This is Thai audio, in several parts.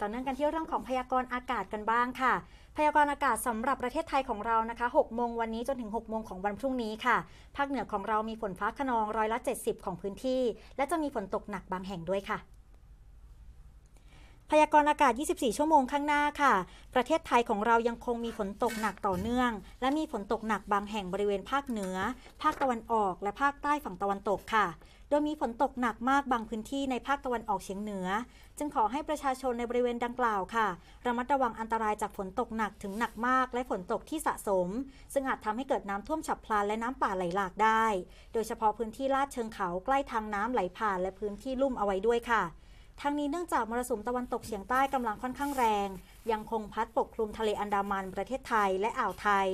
ต่อเนื่องกันที่เรื่องของพยากรณ์อากาศกันบ้างค่ะ พยากรณ์อากาศสำหรับประเทศไทยของเรานะคะ 6 โมงวันนี้จนถึง 6 โมงของวันพรุ่งนี้ค่ะ ภาคเหนือของเรามีฝนฟ้าขนองร้อยละ 70 ของพื้นที่ และจะมีฝนตกหนักบางแห่งด้วยค่ะพยากรณ์อากาศ 24 ชั่วโมงข้างหน้าค่ะ ประเทศไทยของเรายังคงมีฝนตกหนักต่อเนื่อง และมีฝนตกหนักบางแห่งบริเวณภาคเหนือ ภาคตะวันออก และภาคใต้ฝั่งตะวันตกค่ะ โดยมีฝนตกหนักมากบางพื้นที่ในภาคตะวันออกเฉียงเหนือ จึงขอให้ประชาชนในบริเวณดังกล่าวค่ะระมัดระวังอันตรายจากฝนตกหนักถึงหนักมากและฝนตกที่สะสม ซึ่งอาจทำให้เกิดน้ำท่วมฉับพลันและน้ำป่าไหลหลากได้ โดยเฉพาะพื้นที่ลาดเชิงเขาใกล้ทางน้ำไหลผ่านและพื้นที่ลุ่มเอาไว้ด้วยค่ะทั้งนี้เนื่องจากมรสุมตะวันตกเฉียงใต้กำลังค่อนข้างแรง ยังคงพัดปกคลุมทะเลอันดามันประเทศไทยและอ่าวไทย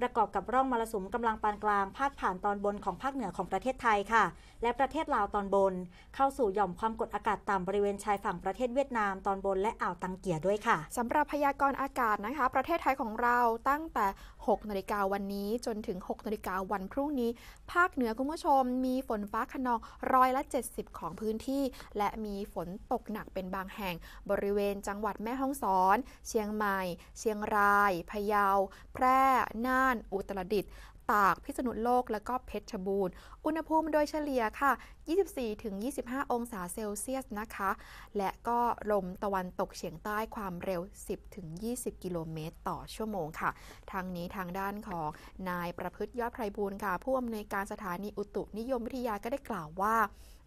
ประกอบกับร่องมรสุมกำลังปานกลางพาดผ่านตอนบนของภาคเหนือของประเทศไทยค่ะและประเทศลาวตอนบนเข้าสู่หย่อมความกดอากาศต่ำบริเวณชายฝั่งประเทศเวียดนามตอนบนและอ่าวตังเกียด้วยค่ะสำหรับพยากรณ์อากาศนะคะ ประเทศไทยของเราตั้งแต่ 6 นาฬิกาวันนี้จนถึง 6 นาฬิกาวันพรุ่งนี้ ภาคเหนือคุณผู้ชมมีฝนฟ้าขนองร้อยละ 70 ของพื้นที่ และมีฝนตกหนักเป็นบางแห่งบริเวณจังหวัดแม่ฮ่องสอน เชียงใหม่ เชียงรายพะเยา แพร่ น่าน อุตรดิต์ตากพิษณุโลกและก็เพชรบูรณ์ อุณหภูมิโดยเฉลี่ยค่ะ 24-25 องศาเซลเซียสนะคะ และก็ลมตะวันตกเฉียงใต้ความเร็ว 10-20 กิโลเมตรต่อชั่วโมงค่ะ ทางนี้ทางด้านของนายประพฤติยอดไพรบูรณ์ค่ะ ผู้อำนวยการสถานีอุตุนิยมวิทยาก็ได้กล่าวว่า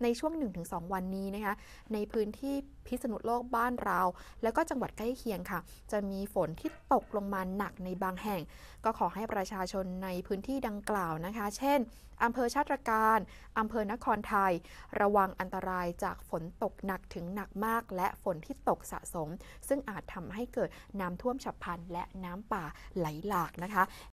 ในช่วง 1-2 วันนี้นะคะในพื้นที่พิษณุโลกบ้านเราแล้วก็จังหวัดใกล้เคียงค่ะจะมีฝนที่ตกลงมาหนักในบางแห่ง ก็ขอให้ประชาชนในพื้นที่ดังกล่าวนะคะ เช่นอำเภอชาติการอำเภอนครไทย ระวังอันตรายจากฝนตกหนักถึงหนักมาก และฝนที่ตกสะสม ซึ่งอาจทำให้เกิดน้ำท่วมฉับพลัน และน้ำป่าไหลหลากนะคะ